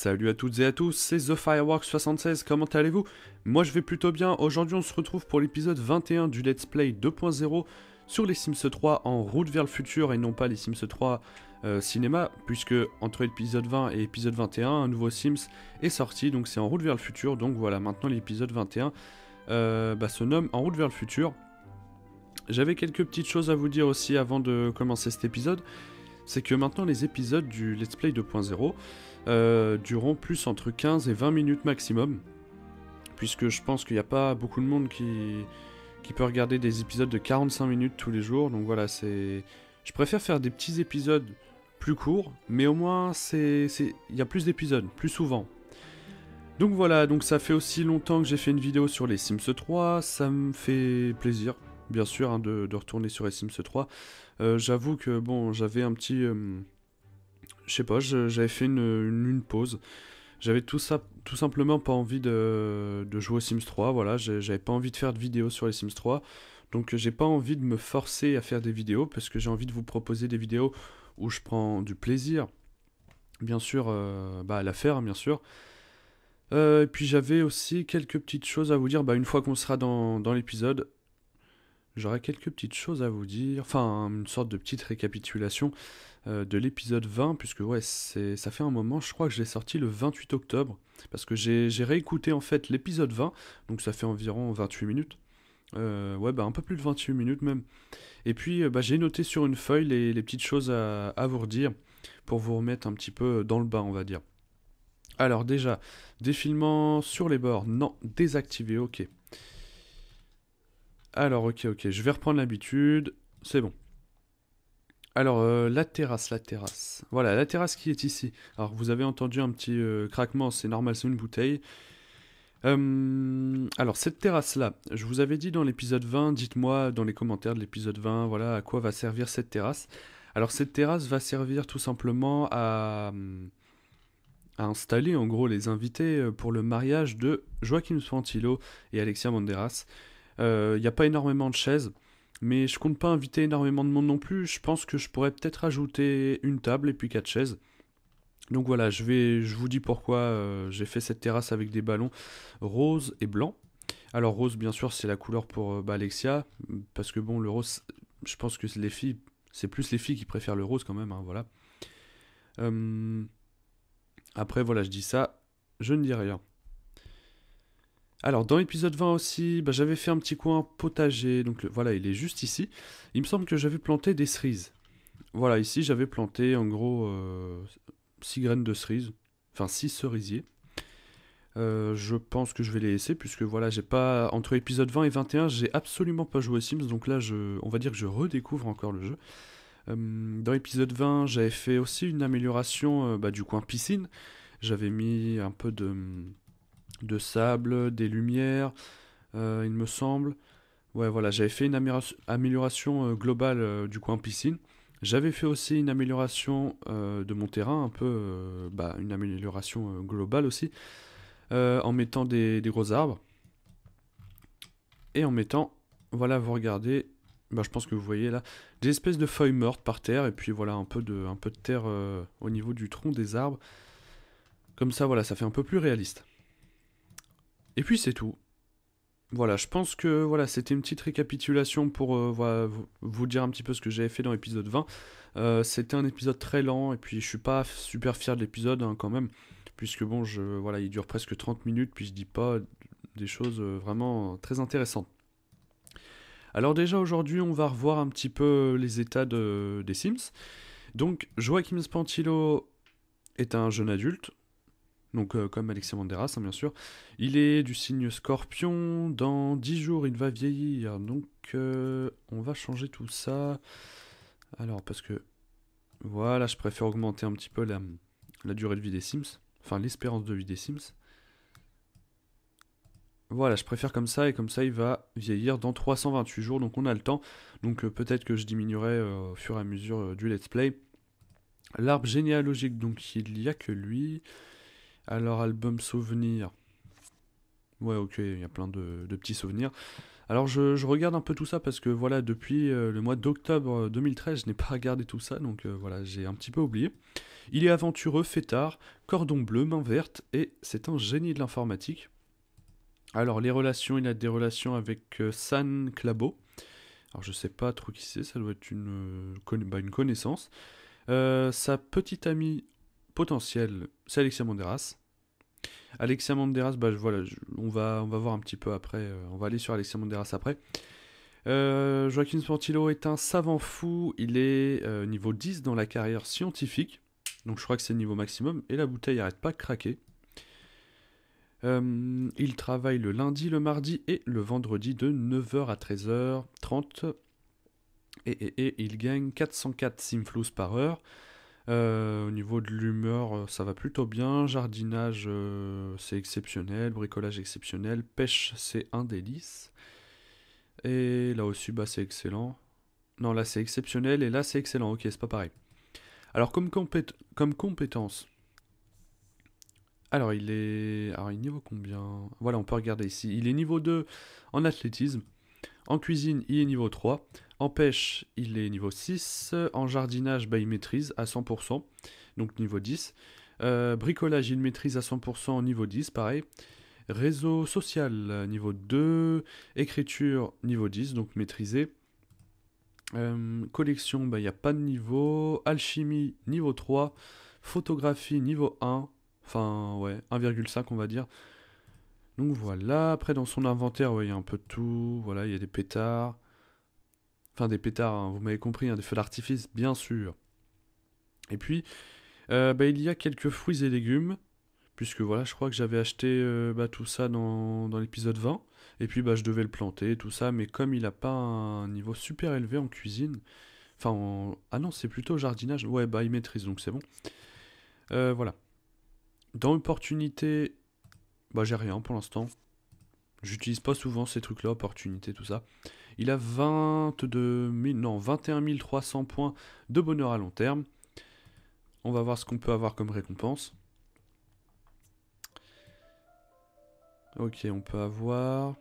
Salut à toutes et à tous, c'est The Fireworks 76, comment allez-vous Moi je vais plutôt bien, aujourd'hui on se retrouve pour l'épisode 21 du Let's Play 2.0 sur les Sims 3 en route vers le futur et non pas les Sims 3 euh, cinéma, puisque entre l'épisode 20 et épisode 21, un nouveau Sims est sorti, donc c'est en route vers le futur, donc voilà, maintenant l'épisode 21 euh, bah, se nomme En route vers le futur. J'avais quelques petites choses à vous dire aussi avant de commencer cet épisode c'est que maintenant les épisodes du Let's Play 2.0 Duront euh, dureront plus entre 15 et 20 minutes maximum, puisque je pense qu'il n'y a pas beaucoup de monde qui, qui peut regarder des épisodes de 45 minutes tous les jours, donc voilà, c'est... Je préfère faire des petits épisodes plus courts, mais au moins c'est, il y a plus d'épisodes, plus souvent. Donc voilà, donc ça fait aussi longtemps que j'ai fait une vidéo sur les Sims 3, ça me fait plaisir bien sûr, hein, de, retourner sur Sims 3. Euh, j'avoue que, bon, j'avais un petit... Euh, je sais pas, j'avais fait une, pause. J'avais tout, ça, tout simplement pas envie de, jouer aux Sims 3, voilà, j'avais pas envie de faire de vidéos sur les Sims 3. Donc j'ai pas envie de me forcer à faire des vidéos, parce que j'ai envie de vous proposer des vidéos où je prends du plaisir, bien sûr, euh, bah, à la faire, hein, bien sûr. et puis j'avais aussi quelques petites choses à vous dire, bah, une fois qu'on sera dans l'épisode, J'aurais quelques petites choses à vous dire, enfin une sorte de petite récapitulation euh, de l'épisode 20, puisque ouais, ça fait un moment, je crois que je l'ai sorti le 28 octobre, parce que j'ai réécouté en fait l'épisode 20, donc ça fait environ 28 minutes. Euh, ouais, bah un peu plus de 28 minutes même. Et puis euh, bah, j'ai noté sur une feuille les, petites choses à, à, vous redire pour vous remettre un petit peu dans le bas, on va dire. Alors déjà, défilement sur les bords, non, désactivé, ok. Alors, ok, ok, je vais reprendre l'habitude. C'est bon. Alors, euh, la terrasse, la terrasse. Voilà, la terrasse qui est ici. Alors, vous avez entendu un petit euh, craquement, c'est normal, c'est une bouteille. Euh, alors, cette terrasse-là, je vous avais dit dans l'épisode 20, dites-moi dans les commentaires de l'épisode 20, voilà, à quoi va servir cette terrasse. Alors, cette terrasse va servir tout simplement à, à installer, en gros, les invités pour le mariage de Joaquim Spantilo et Alexia Manderas. Il euh, n'y a pas énormément de chaises. Mais je compte pas inviter énormément de monde non plus. Je pense que je pourrais peut-être ajouter une table et puis quatre chaises. Donc voilà, je, vais, je vous dis pourquoi euh, j'ai fait cette terrasse avec des ballons rose et blanc. Alors rose, bien sûr, c'est la couleur pour euh, bah, Alexia, parce que bon, le rose, je pense que les filles, c'est plus les filles qui préfèrent le rose quand même, hein, voilà. après, voilà, je dis ça, je ne dis rien. Alors, dans l'épisode 20 aussi, bah, j'avais fait un petit coin potager. Donc, voilà, il est juste ici. Il me semble que j'avais planté des cerises. Voilà, ici, j'avais planté en gros 6 euh, graines de cerises. Enfin, 6 cerisiers. Euh, je pense que je vais les laisser puisque voilà, j'ai pas entre épisode 20 et 21, j'ai absolument pas joué Sims, donc là, je, on va dire que je redécouvre encore le jeu. Euh, dans l'épisode 20, j'avais fait aussi une amélioration bah, du coin piscine. J'avais mis un peu de de sable, des lumières, euh, il me semble. Ouais, voilà, j'avais fait une amélioration, euh, globale euh, du coin piscine. J'avais fait aussi une amélioration de mon terrain, un peu, bah, une amélioration globale aussi, en mettant des, gros arbres. Et en mettant, voilà, vous regardez, bah, je pense que vous voyez là, des espèces de feuilles mortes par terre, et puis voilà, un peu de, un peu de terre au niveau du tronc des arbres. Comme ça, voilà, ça fait un peu plus réaliste. Et puis c'est tout. Voilà, je pense que voilà, c'était une petite récapitulation pour euh, vous, dire un petit peu ce que j'avais fait dans l'épisode 20. Euh, c'était un épisode très lent et puis je suis pas super fier de l'épisode hein, quand même, puisque bon, je voilà, il dure presque 30 minutes, puis je dis pas des choses euh, vraiment très intéressantes. Alors déjà aujourd'hui, on va revoir un petit peu les états des Sims. Donc Joachim Spantilo est un jeune adulte, donc euh, comme Alexis Manderas, hein, bien sûr. Il est du signe scorpion, dans 10 jours il va vieillir, donc euh, on va changer tout ça. Alors, parce que, voilà, je préfère augmenter un petit peu la, durée de vie des Sims, enfin l'espérance de vie des Sims. Voilà, je préfère comme ça, et comme ça il va vieillir dans 328 jours, donc on a le temps. Donc euh, peut-être que je diminuerai au fur et à mesure du let's play. L'arbre généalogique, donc il n'y a que lui. Alors, album souvenir. Ouais, ok, il y a plein de, petits souvenirs. Alors, je, regarde un peu tout ça parce que voilà, depuis euh, le mois d'octobre 2013, euh, je n'ai pas regardé tout ça, donc euh, voilà, j'ai un petit peu oublié. Il est aventureux, fêtard, cordon bleu, main verte, et c'est un génie de l'informatique. Alors, les relations, il a des relations avec San Clabo. Alors, je sais pas trop qui c'est, ça doit être une, bah, une connaissance. sa petite amie potentielle, c'est Alexia Monderas. Alexia Manderas, bah, voilà, on, va, on va voir un petit peu après. Euh, on va aller sur Alexia Manderas après. Euh, Joaquin Sportillo est un savant fou. Il est euh, niveau 10 dans la carrière scientifique. Donc je crois que c'est le niveau maximum. Et la bouteille n'arrête pas de craquer. il travaille le lundi, le mardi et le vendredi de 9h à 13h30. Et, et, et il gagne 404 simflous par heure. Euh, au niveau de l'humeur, euh, ça va plutôt bien. Jardinage, euh, c'est exceptionnel. Bricolage, exceptionnel. Pêche, c'est un délice. Et là aussi, bah, c'est excellent. Non, là, c'est exceptionnel. Et là, c'est excellent. Ok, c'est pas pareil. Alors, comme, compétence. Alors, il est. Alors, il est niveau combien Voilà, on peut regarder ici. Il est niveau 2 en athlétisme. En cuisine, il est niveau 3. En pêche, il est niveau 6. En jardinage, bah, il maîtrise à 100%, donc niveau 10. Euh, bricolage, il maîtrise à 100% niveau 10, pareil. Réseau social, niveau 2. Écriture, niveau 10, donc maîtrisé. Euh, collection, bah, il n'y a pas de niveau. Alchimie, niveau 3. Photographie, niveau 1. Enfin, ouais, 1,5 on va dire. Donc voilà, après dans son inventaire, ouais, il y a un peu de tout, voilà, il y a des pétards. Enfin des pétards, hein, vous m'avez compris, hein, des feux d'artifice, bien sûr. Et puis, euh, bah, il y a quelques fruits et légumes, puisque voilà, je crois que j'avais acheté euh, bah, tout ça dans, l'épisode 20, et puis bah, je devais le planter, tout ça, mais comme il n'a pas un niveau super élevé en cuisine, enfin, ah non, c'est plutôt jardinage, ouais, bah il maîtrise, donc c'est bon. Euh, voilà. Dans l'opportunité... Bah j'ai rien pour l'instant. J'utilise pas souvent ces trucs-là, opportunités, tout ça. Il a 22 000, non, 21 300 points de bonheur à long terme. On va voir ce qu'on peut avoir comme récompense. Ok, on peut avoir...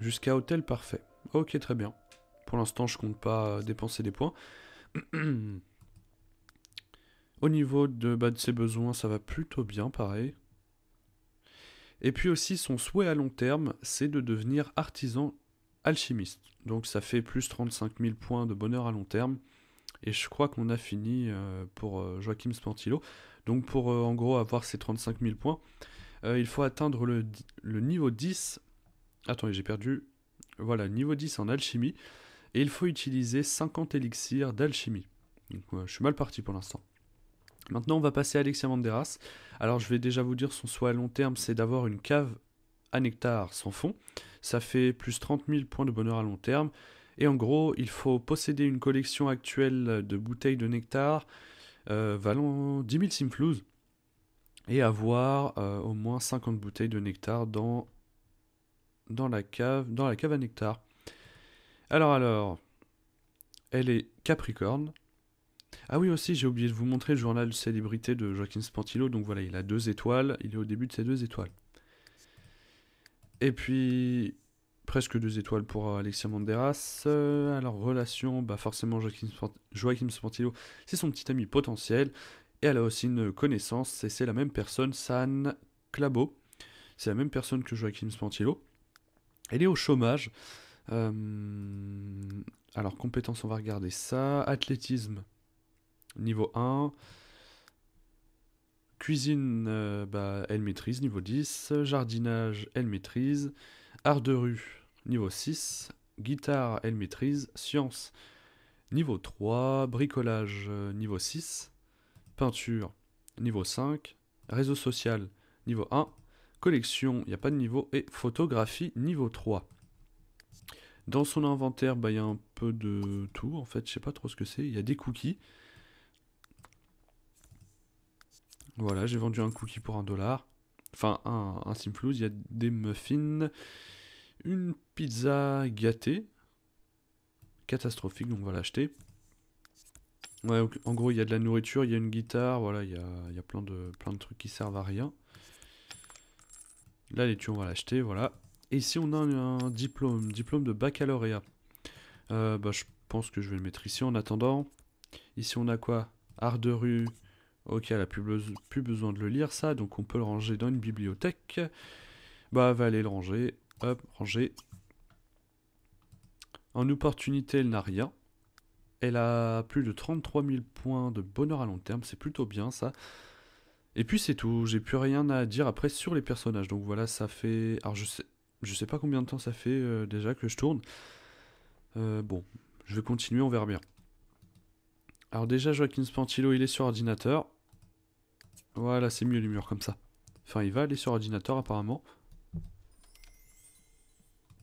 Jusqu'à hôtel parfait. Ok, très bien. Pour l'instant, je compte pas euh, dépenser des points. Au niveau de, bah, de ses besoins, ça va plutôt bien, pareil. Et puis aussi, son souhait à long terme, c'est de devenir artisan alchimiste. Donc ça fait plus 35 000 points de bonheur à long terme. Et je crois qu'on a fini euh, pour euh, Joachim Spantilo. Donc pour euh, en gros avoir ces 35 000 points, il faut atteindre le, niveau 10. Attendez, j'ai perdu. Voilà, niveau 10 en alchimie. Et il faut utiliser 50 élixirs d'alchimie. Donc je suis mal parti pour l'instant. Maintenant, on va passer à Alexia Manderas. Alors, je vais déjà vous dire son souhait à long terme, c'est d'avoir une cave à nectar sans fond. Ça fait plus 30 000 points de bonheur à long terme. Et en gros, il faut posséder une collection actuelle de bouteilles de nectar euh, valant 10 000 simflouz et avoir euh, au moins 50 bouteilles de nectar dans, dans, la cave, dans la cave à nectar. Alors, alors, elle est Capricorne, ah oui, aussi, j'ai oublié de vous montrer le journal de célébrité de Joaquin Spantillo Donc voilà, il a deux étoiles. Il est au début de ses deux étoiles. Et puis, presque deux étoiles pour Alexia Manderas. Euh, alors, relation, bah forcément, Joaquin, Spantillo, c'est son petit ami potentiel. Et elle a aussi une connaissance, et c'est la même personne, San Clabo. C'est la même personne que Joaquin Spantillo Elle est au chômage. Euh, alors, compétences, on va regarder ça. Athlétisme, Niveau 1. Cuisine, euh, bah, elle maîtrise, niveau 10. Jardinage, elle maîtrise. Art de rue, niveau 6. Guitare, elle maîtrise. Science, niveau 3. Bricolage, euh, niveau 6. Peinture, niveau 5. Réseau social, niveau 1. Collection, il n'y a pas de niveau. Et photographie, niveau 3. Dans son inventaire, il bah, y a un peu de tout, en fait, je ne sais pas trop ce que c'est. Il y a des cookies. Voilà, j'ai vendu un cookie pour un dollar. Enfin, un, un simflouz. Il y a des muffins. Une pizza gâtée. Catastrophique, donc on va l'acheter. Ouais, en gros, il y a de la nourriture, il y a une guitare, voilà, il y a, plein, de, plein de trucs qui servent à rien. Là, les tuyaux, on va l'acheter, voilà. Et ici, on a un, diplôme, diplôme de baccalauréat. Euh, bah, je pense que je vais le mettre ici en attendant. Ici, on a quoi Art de rue, Ok, elle n'a plus, besoin de le lire ça, donc on peut le ranger dans une bibliothèque. Bah, va aller le ranger. Hop, ranger. En opportunité, elle n'a rien. Elle a plus de 33 000 points de bonheur à long terme, c'est plutôt bien ça. Et puis c'est tout, j'ai plus rien à dire après sur les personnages. Donc voilà, ça fait... Alors je sais, je sais pas combien de temps ça fait euh, déjà que je tourne. Euh, bon, je vais continuer, on verra bien. Alors déjà, Joaquin Spantilo, il est sur ordinateur. Voilà, c'est mieux les murs comme ça. Enfin, il va aller sur ordinateur apparemment.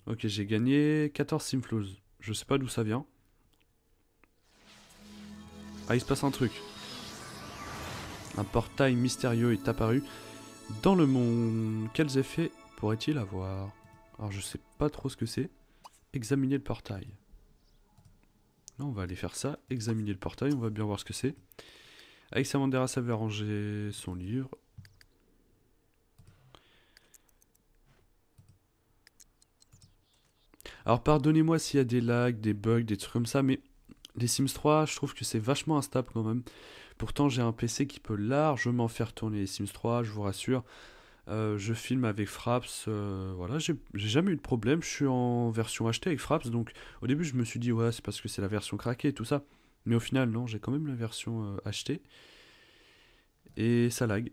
Ok, j'ai gagné 14 simflows. Je sais pas d'où ça vient. Ah, il se passe un truc. Un portail mystérieux est apparu dans le monde. Quels effets pourrait-il avoir Alors, je sais pas trop ce que c'est. Examiner le portail. Là, on va aller faire ça. Examiner le portail, on va bien voir ce que c'est. Aïssa ça savait ranger son livre. Alors pardonnez-moi s'il y a des lags, des bugs, des trucs comme ça, mais les Sims 3, je trouve que c'est vachement instable quand même. Pourtant j'ai un PC qui peut largement faire tourner les Sims 3, je vous rassure. Euh, je filme avec Fraps, euh, voilà, j'ai jamais eu de problème, je suis en version achetée avec Fraps, donc au début je me suis dit ouais c'est parce que c'est la version craquée et tout ça. Mais au final, non, j'ai quand même la version euh, achetée. Et ça lag.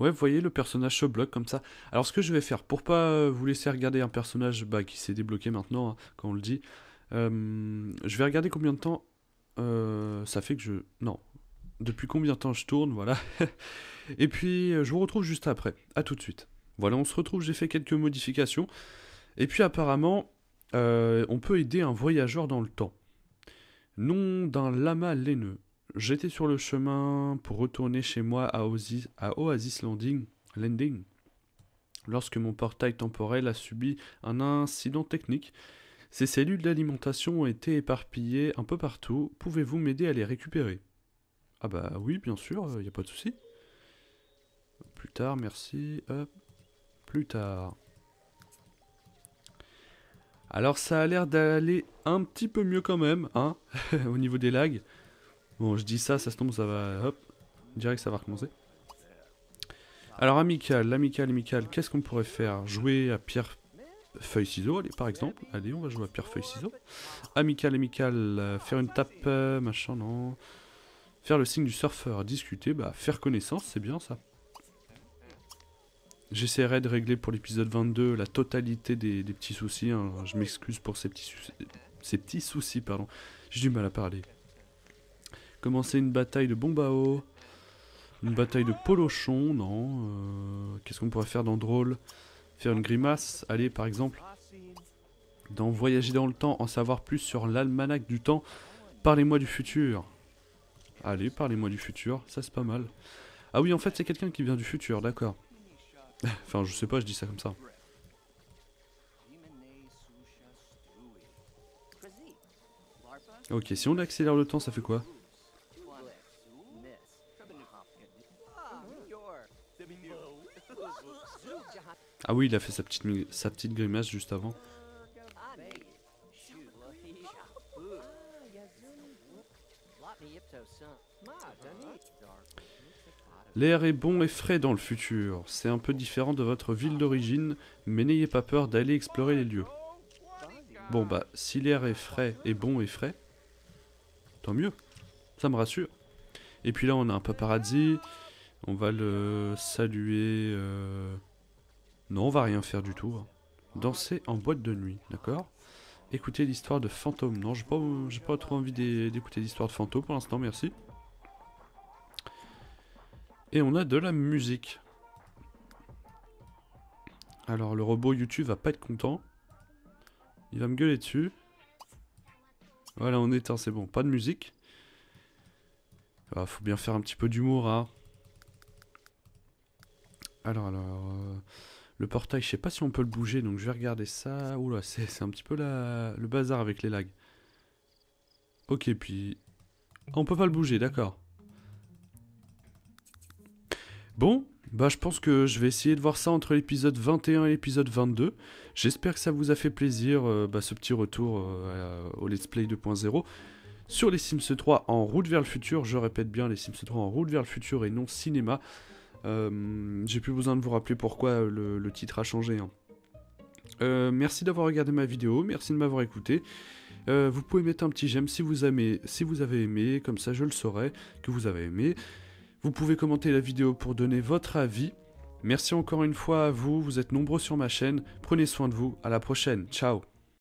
Ouais, vous voyez, le personnage se bloque comme ça. Alors, ce que je vais faire, pour pas euh, vous laisser regarder un personnage bah, qui s'est débloqué maintenant, hein, quand on le dit, euh, je vais regarder combien de temps ça fait que je... Non. Depuis combien de temps je tourne, voilà. Et puis, je vous retrouve juste après. A tout de suite. Voilà, on se retrouve, j'ai fait quelques modifications. Et puis, apparemment, euh, on peut aider un voyageur dans le temps. Nom d'un lama laineux. J'étais sur le chemin pour retourner chez moi à Oasis, à Oasis Landing, lorsque mon portail temporel a subi un incident technique. Ces cellules d'alimentation ont été éparpillées un peu partout. Pouvez-vous m'aider à les récupérer Ah bah oui, bien sûr, il euh, n'y a pas de souci. Plus tard, merci. plus tard. Alors ça a l'air d'aller un petit peu mieux quand même, hein, au niveau des lags. Bon, je dis ça, ça se tombe, ça va, hop, direct ça va recommencer. Alors amical, amical, amical, qu'est-ce qu'on pourrait faire Jouer à pierre, feuille, ciseaux, allez, par exemple. Allez, on va jouer à pierre, feuille, ciseaux. Amical, amical, euh, faire une tape, euh, machin, non. Faire le signe du surfeur, discuter, bah faire connaissance, c'est bien ça. J'essaierai de régler pour l'épisode 22 la totalité des, petits soucis. Hein. Je m'excuse pour ces petits, soucis, ces petits soucis. pardon. J'ai du mal à parler. Commencer une bataille de Bombao Une bataille de polochon, non. Euh, qu'est-ce qu'on pourrait faire dans drôle Faire une grimace, Allez par exemple. Dans voyager dans le temps, en savoir plus sur l'almanach du temps. Parlez-moi du futur. Allez, parlez-moi du futur, ça c'est pas mal. Ah oui, en fait c'est quelqu'un qui vient du futur, d'accord enfin, je sais pas, je dis ça comme ça. Ok, si on accélère le temps, ça fait quoi Ah oui, il a fait sa petite, sa petite grimace juste avant. Ah, L'air est bon et frais dans le futur. C'est un peu différent de votre ville d'origine, mais n'ayez pas peur d'aller explorer les lieux. Bon bah, si l'air est frais et bon et frais, tant mieux. Ça me rassure. Et puis là, on a un paparazzi. On va le saluer. Euh, non, on va rien faire du tout. Hein. Danser en boîte de nuit, d'accord Écouter l'histoire de fantômes. Non, j'ai pas, pas trop envie d'écouter l'histoire de fantômes pour l'instant, merci. Et on a de la musique. Alors le robot YouTube va pas être content. Il va me gueuler dessus. Voilà, on éteint, c'est bon. Pas de musique. Ah, faut bien faire un petit peu d'humour, hein. Alors, alors... Euh, le portail, je sais pas si on peut le bouger, donc je vais regarder ça. Oula, c'est un petit peu le bazar avec les lags. Ok, puis... on peut pas le bouger, d'accord. Bon, bah je pense que je vais essayer de voir ça entre l'épisode 21 et l'épisode 22. J'espère que ça vous a fait plaisir, euh, bah, ce petit retour euh, au Let's Play 2.0. Sur les Sims 3 en route vers le futur, je répète bien les Sims 3 en route vers le futur et non cinéma. Euh, j'ai plus besoin de vous rappeler pourquoi le, titre a changé. Hein. merci d'avoir regardé ma vidéo, merci de m'avoir écouté. vous pouvez mettre un petit j'aime si vous aimez, si vous avez aimé, comme ça je le saurai que vous avez aimé. Vous pouvez commenter la vidéo pour donner votre avis. Merci encore une fois à vous, vous êtes nombreux sur ma chaîne, prenez soin de vous, à la prochaine, ciao